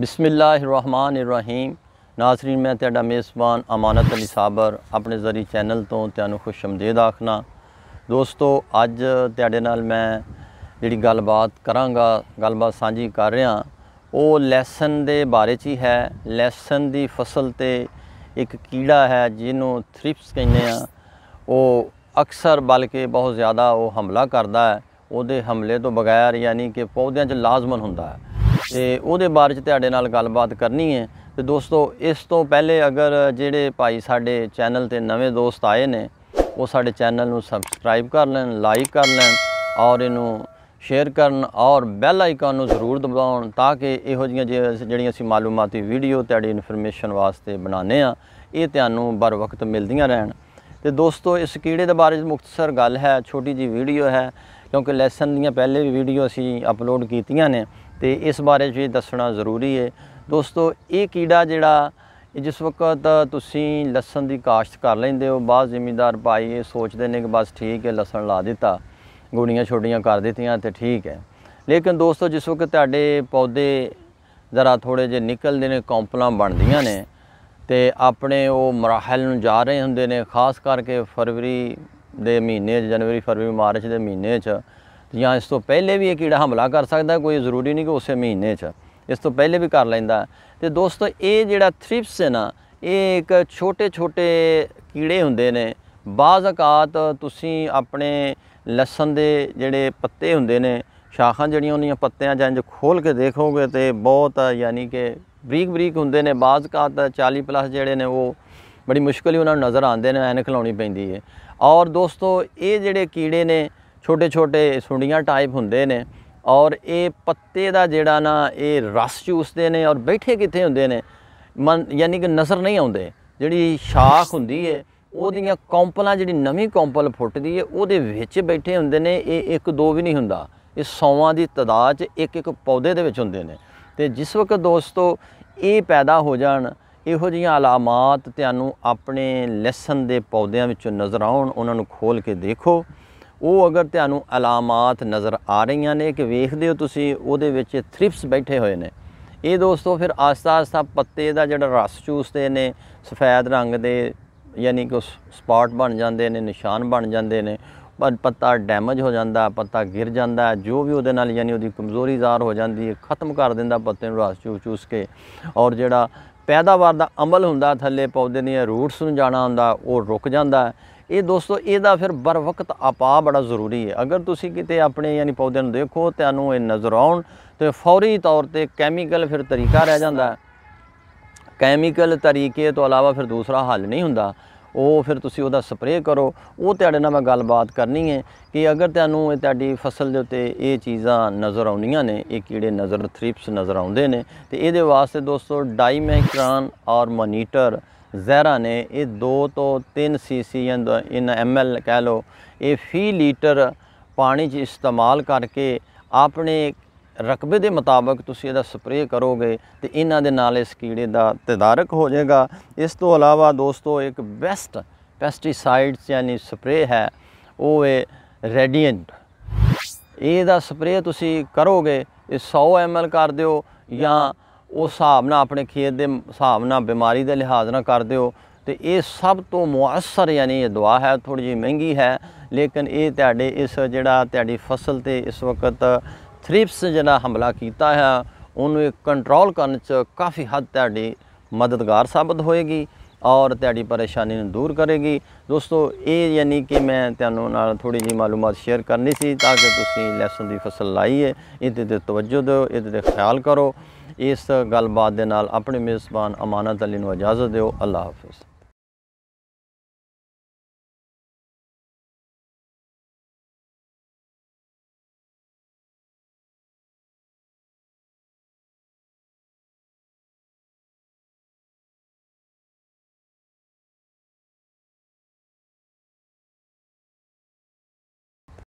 ਬਿਸਮਿਲ੍ਲਾਹਿਰਰਹਿਮਾਨਿਰਰਹੀਮ ਨਾਜ਼ਰੀਨ ਮੈਂ ਤੁਹਾਡਾ ਮੇਜ਼ਬਾਨ ਅਮਾਨਤ ਅਲੀ ਸਾਬਰ ਆਪਣੇ ਜ਼ਰੀ ਚੈਨਲ ਤੋਂ ਤੁਹਾਨੂੰ ਖੁਸ਼ਮਦੀਦ ਆਖਣਾ ਦੋਸਤੋ ਅੱਜ ਤੁਹਾਡੇ ਨਾਲ ਮੈਂ ਜਿਹੜੀ ਗੱਲਬਾਤ ਕਰਾਂਗਾ ਗੱਲਬਾਤ ਸਾਂਝੀ ਕਰ ਰਿਹਾ ਉਹ ਲੈਸਨ ਦੇ ਬਾਰੇ 'ਚ ਹੀ ਹੈ ਲੈਸਨ ਦੀ ਫਸਲ ਤੇ ਇੱਕ ਕੀੜਾ ਹੈ ਜਿਹਨੂੰ ਥ੍ਰਿਪਸ ਕਹਿੰਦੇ ਆ ਉਹ ਅਕਸਰ ਬਲਕਿ ਬਹੁਤ ਜ਼ਿਆਦਾ ਉਹ ਹਮਲਾ ਕਰਦਾ ਹੈ ਉਹਦੇ ਹਮਲੇ ਤੋਂ ਬਗੈਰ ਯਾਨੀ ਕਿ ਪੌਦਿਆਂ 'ਚ ਲਾਜ਼ਮਨ ਹੁੰਦਾ ਹੈ ਤੇ ਉਹਦੇ ਬਾਰੇ 'ਚ ਤੁਹਾਡੇ ਨਾਲ ਗੱਲਬਾਤ ਕਰਨੀ ਹੈ ਤੇ ਦੋਸਤੋ ਇਸ ਤੋਂ ਪਹਿਲੇ ਅਗਰ ਜਿਹੜੇ ਭਾਈ ਸਾਡੇ ਚੈਨਲ ਤੇ ਨਵੇਂ ਦੋਸਤ ਆਏ ਨੇ ਉਹ ਸਾਡੇ ਚੈਨਲ ਨੂੰ ਸਬਸਕ੍ਰਾਈਬ ਕਰ ਲੈਣ ਲਾਈਕ ਕਰ ਲੈਣ ਔਰ ਇਹਨੂੰ ਸ਼ੇਅਰ ਕਰਨ ਔਰ ਬੈਲ ਆਈਕਨ ਨੂੰ ਜ਼ਰੂਰ ਦਬਾਉਣ ਤਾਂ ਕਿ ਇਹੋ ਜੀਆਂ ਜਿਹੜੀਆਂ ਅਸੀਂ ਮਾਲੂਮਾਤੀ ਵੀਡੀਓ ਤੁਹਾਡੀ ਇਨਫੋਰਮੇਸ਼ਨ ਵਾਸਤੇ ਬਣਾਉਨੇ ਆ ਇਹ ਤੁਹਾਨੂੰ ਬਰ ਵਕਤ ਮਿਲਦੀਆਂ ਰਹਿਣ ਤੇ ਦੋਸਤੋ ਇਸ ਕੀੜੇ ਦੇ ਬਾਰੇ ਮੁਖਤਸਰ ਗੱਲ ਹੈ ਛੋਟੀ ਜੀ ਵੀਡੀਓ ਹੈ ਕਿਉਂਕਿ ਲੈਸਨ ਦੀਆਂ ਪਹਿਲੇ ਵੀ ਵੀਡੀਓ ਅਸੀਂ ਅਪਲੋਡ ਕੀਤੀਆਂ ਨੇ ਤੇ ਇਸ ਬਾਰੇ ਵੀ ਦੱਸਣਾ ਜ਼ਰੂਰੀ ਹੈ ਦੋਸਤੋ ਇਹ ਕੀੜਾ ਜਿਹੜਾ ਜਿਸ ਵਕਤ ਤੁਸੀਂ ਲਸਣ ਦੀ ਕਾਸ਼ਤ ਕਰ ਲੈਂਦੇ ਹੋ ਬਾਅਦ ਜ਼ਿਮੀਦਾਰ ਭਾਈ ਇਹ ਸੋਚਦੇ ਨੇ ਕਿ ਬਸ ਠੀਕ ਹੈ ਲਸਣ ਲਾ ਦਿੱਤਾ ਗੁਣੀਆਂ ਛੋਟੀਆਂ ਕਰ ਦਿੱਤੀਆਂ ਤੇ ਠੀਕ ਹੈ ਲੇਕਿਨ ਦੋਸਤੋ ਜਿਸ ਵਕਤ ਤੁਹਾਡੇ ਪੌਦੇ ਜ਼ਰਾ ਥੋੜੇ ਜੇ ਨਿਕਲਦੇ ਨੇ ਕੌਂਪਲਾਂ ਬਣਦੀਆਂ ਨੇ ਤੇ ਆਪਣੇ ਉਹ ਮਰਾਹਲ ਨੂੰ ਜਾ ਰਹੇ ਹੁੰਦੇ ਨੇ ਖਾਸ ਕਰਕੇ ਫਰਵਰੀ ਦੇ ਮਹੀਨੇ ਜਨਵਰੀ ਫਰਵਰੀ ਮਾਰਚ ਦੇ ਮਹੀਨੇ 'ਚ ਜਾਂ ਇਸ ਤੋਂ ਪਹਿਲੇ ਵੀ ਇਹ ਕੀੜਾ ਹਮਲਾ ਕਰ ਸਕਦਾ ਕੋਈ ਜ਼ਰੂਰੀ ਨਹੀਂ ਕਿ ਉਸੇ ਮਹੀਨੇ 'ਚ ਇਸ ਤੋਂ ਪਹਿਲੇ ਵੀ ਕਰ ਲੈਂਦਾ ਤੇ ਦੋਸਤੋ ਇਹ ਜਿਹੜਾ ਥ੍ਰਿਪਸ ਹੈ ਨਾ ਇਹ ਇੱਕ ਛੋਟੇ-ਛੋਟੇ ਕੀੜੇ ਹੁੰਦੇ ਨੇ ਬਾਜ਼ ਔਕਾਤ ਤੁਸੀਂ ਆਪਣੇ ਲਸਣ ਦੇ ਜਿਹੜੇ ਪੱਤੇ ਹੁੰਦੇ ਨੇ ਸ਼ਾਖਾਂ ਜਿਹੜੀਆਂ ਉਹਨੀਆਂ ਪੱਤਿਆਂ ਜਾਂ ਖੋਲ ਕੇ ਦੇਖੋਗੇ ਤੇ ਬਹੁਤ ਯਾਨੀ ਕਿ ਬਰੀਕ ਬਰੀਕ ਹੁੰਦੇ ਨੇ ਬਾਜ਼ ਔਕਾਤ 40 ਪਲੱਸ ਜਿਹੜੇ ਨੇ ਉਹ ਬੜੀ ਮੁਸ਼ਕਲ ਹੀ ਉਹਨਾਂ ਨੂੰ ਨਜ਼ਰ ਆਉਂਦੇ ਨੇ ਐਨਕ ਲਾਉਣੀ ਪੈਂਦੀ ਹੈ ਔਰ ਦੋਸਤੋ ਇਹ ਜਿਹੜੇ ਕੀੜੇ ਨੇ ਛੋਟੇ ਛੋਟੇ ਸੁੰਡੀਆਂ ਟਾਈਪ ਹੁੰਦੇ ਨੇ ਔਰ ਇਹ ਪੱਤੇ ਦਾ ਜਿਹੜਾ ਨਾ ਇਹ ਰਸ ਚੂਸਦੇ ਨੇ ਔਰ ਬੈਠੇ ਕਿੱਥੇ ਹੁੰਦੇ ਨੇ ਮਨ ਯਾਨੀ ਕਿ ਨਜ਼ਰ ਨਹੀਂ ਆਉਂਦੇ ਜਿਹੜੀ ਸ਼ਾਖ ਹੁੰਦੀ ਹੈ ਉਹਦੀਆਂ ਕੌਂਪਲਾਂ ਜਿਹੜੀ ਨਵੀਂ ਕੌਂਪਲ ਫੁੱਟਦੀ ਹੈ ਉਹਦੇ ਵਿੱਚ ਬੈਠੇ ਹੁੰਦੇ ਨੇ ਇਹ ਇੱਕ ਦੋ ਵੀ ਨਹੀਂ ਹੁੰਦਾ ਇਹ ਸੌਵਾਂ ਦੀ ਤਦਾਦ 'ਚ ਇੱਕ ਇੱਕ ਪੌਦੇ ਦੇ ਵਿੱਚ ਹੁੰਦੇ ਨੇ ਤੇ ਜਿਸ ਵਕਤ ਦੋਸਤੋ ਇਹ ਪੈਦਾ ਹੋ ਜਾਣ ਇਹੋ ਜਿਹੀਆਂ ਅਲਾਮਤ ਤੁਹਾਨੂੰ ਆਪਣੇ ਲੈਸਨ ਦੇ ਪੌਦਿਆਂ ਵਿੱਚੋਂ ਨਜ਼ਰ ਆਉਣ ਉਹਨਾਂ ਨੂੰ ਖੋਲ ਕੇ ਦੇਖੋ ਉਹ ਅਗਰ ਤੁਹਾਨੂੰ ਅਲਾਮਤ ਨਜ਼ਰ ਆ ਰਹੀਆਂ ਨੇ ਕਿ ਵੇਖਦੇ ਹੋ ਤੁਸੀਂ ਉਹਦੇ ਵਿੱਚ ਥ੍ਰਿਪਸ ਬੈਠੇ ਹੋਏ ਨੇ ਇਹ ਦੋਸਤੋ ਫਿਰ ਆਸਤਾ-ਆਸਤਾ ਪੱਤੇ ਦਾ ਜਿਹੜਾ ਰਸ ਚੂਸਦੇ ਨੇ ਸਫੈਦ ਰੰਗ ਦੇ ਯਾਨੀ ਕਿ ਸਪਾਟ ਬਣ ਜਾਂਦੇ ਨੇ ਨਿਸ਼ਾਨ ਬਣ ਜਾਂਦੇ ਨੇ ਪਰ ਪੱਤਾ ਡੈਮੇਜ ਹੋ ਜਾਂਦਾ ਪੱਤਾ ਗਿਰ ਜਾਂਦਾ ਜੋ ਵੀ ਉਹਦੇ ਨਾਲ ਯਾਨੀ ਉਹਦੀ ਕਮਜ਼ੋਰੀ ਜ਼ਾਹਰ ਹੋ ਜਾਂਦੀ ਹੈ ਖਤਮ ਕਰ ਦਿੰਦਾ ਪੱਤੇ ਨੂੰ ਰਸ ਚੂਸ ਚੂਸ ਕੇ ਔਰ ਜਿਹੜਾ ਪੈਦਾਵਾਰ ਦਾ ਅਮਲ ਹੁੰਦਾ ਥੱਲੇ ਪੌਦੇ ਦੀਆਂ ਰੂਟਸ ਨੂੰ ਜਾਣਾ ਹੁੰਦਾ ਉਹ ਰੁਕ ਜਾਂਦਾ ਇਹ ਦੋਸਤੋ ਇਹਦਾ ਫਿਰ ਬਰ ਵਕਤ ਆਪਾ ਬੜਾ ਜ਼ਰੂਰੀ ਹੈ ਅਗਰ ਤੁਸੀਂ ਕਿਤੇ ਆਪਣੇ ਯਾਨੀ ਪੌਦੇ ਨੂੰ ਦੇਖੋ ਤੁਹਾਨੂੰ ਇਹ ਨਜ਼ਰ ਆਉਣ ਤੇ ਫੌਰੀ ਤੌਰ ਤੇ ਕੈਮੀਕਲ ਫਿਰ ਤਰੀਕਾ ਰਹਿ ਜਾਂਦਾ ਕੈਮੀਕਲ ਤਰੀਕੇ ਤੋਂ ਇਲਾਵਾ ਫਿਰ ਦੂਸਰਾ ਹੱਲ ਨਹੀਂ ਹੁੰਦਾ ਉਹ ਫਿਰ ਤੁਸੀਂ ਉਹਦਾ ਸਪਰੇਅ ਕਰੋ ਉਹ ਤੁਹਾਡੇ ਨਾਲ ਮੈਂ ਗੱਲਬਾਤ ਕਰਨੀ ਹੈ ਕਿ ਅਗਰ ਤੁਹਾਨੂੰ ਇਹ ਤੁਹਾਡੀ ਫਸਲ ਦੇ ਉੱਤੇ ਇਹ ਚੀਜ਼ਾਂ ਨਜ਼ਰ ਆਉਂਦੀਆਂ ਨੇ ਇਹ ਕੀੜੇ ਨਜ਼ਰ ਥ੍ਰਿਪਸ ਨਜ਼ਰ ਆਉਂਦੇ ਨੇ ਤੇ ਇਹਦੇ ਵਾਸਤੇ ਦੋਸਤੋ ਡਾਈਮੈਕਰਾਨ ਔਰ ਮੋਨੀਟਰ ਜ਼ੈਰਾ ਨੇ ਇਹ 2 ਤੋਂ 3 ਸੀਸੀ ਜਾਂ ਇਨ ਐਮਐਲ ਕਹਿ ਲਓ ਇਹ ਫੀ ਲੀਟਰ ਪਾਣੀ 'ਚ ਇਸਤੇਮਾਲ ਕਰਕੇ ਆਪਣੇ ਰਕਬੇ ਦੇ ਮੁਤਾਬਕ ਤੁਸੀਂ ਇਹਦਾ ਸਪਰੇਅ ਕਰੋਗੇ ਤੇ ਇਹਨਾਂ ਦੇ ਨਾਲ ਇਸ ਕੀੜੇ ਦਾ ਤਦਾਰਕ ਹੋ ਜਾਏਗਾ ਇਸ ਤੋਂ ਇਲਾਵਾ ਦੋਸਤੋ ਇੱਕ ਬੈਸਟ ਪੈਸਟੀਸਾਈਡਸ ਯਾਨੀ ਸਪਰੇਅ ਹੈ ਉਹ ਹੈ ਰੈਡੀਐਂਟ ਇਹਦਾ ਸਪਰੇਅ ਤੁਸੀਂ ਕਰੋਗੇ ਇਹ 100 ml ਕਰ ਦਿਓ ਜਾਂ ਉਹ ਹਿਸਾਬ ਨਾਲ ਆਪਣੇ ਖੇਤ ਦੇ ਹਿਸਾਬ ਨਾਲ ਬਿਮਾਰੀ ਦੇ ਲਿਹਾਜ਼ ਨਾਲ ਕਰ ਦਿਓ ਤੇ ਇਹ ਸਭ ਤੋਂ ਮੁਅਸਰ ਯਾਨੀ ਇਹ ਦਵਾ ਹੈ ਥੋੜੀ ਜਿਹੀ ਮਹਿੰਗੀ ਹੈ ਲੇਕਿਨ ਇਹ ਤੁਹਾਡੇ ਇਸ ਜਿਹੜਾ ਤੁਹਾਡੀ ਫਸਲ ਤੇ ਇਸ ਵਕਤ ਥ੍ਰਿਪਸ ਜਿਹੜਾ ਹਮਲਾ ਕੀਤਾ ਹੈ ਉਹਨੂੰ ਕੰਟਰੋਲ ਕਰਨ 'ਚ ਕਾਫੀ ਹੱਦ ਤੁਹਾਡੀ ਮਦਦਗਾਰ ਸਾਬਤ ਹੋਏਗੀ ਔਰ ਤੁਹਾਡੀ ਪਰੇਸ਼ਾਨੀ ਨੂੰ ਦੂਰ ਕਰੇਗੀ ਦੋਸਤੋ ਇਹ ਯਾਨੀ ਕਿ ਮੈਂ ਤੁਹਾਨੂੰ ਨਾਲ ਥੋੜੀ ਜੀ ਮਾਲੂਮਾਤ ਸ਼ੇਅਰ ਕਰਨੀ ਸੀ ਤਾਂ ਕਿ ਤੁਸੀਂ ਲੈਸਨ ਦੀ ਫਸਲ ਲਾਈਏ ਇਹਦੇ ਤੇ ਤਵੱਜੋ ਦਿਓ ਇਹਦੇ ਤੇ ਖਿਆਲ ਕਰੋ ਇਸ ਗੱਲਬਾਤ ਦੇ ਨਾਲ ਆਪਣੇ ਮੇਜ਼ਬਾਨ ਅਮਾਨਤ ਅਲੀ ਨੂੰ ਇਜਾਜ਼ਤ ਦਿਓ ਅੱਲਾ ਹਾਫਿਜ਼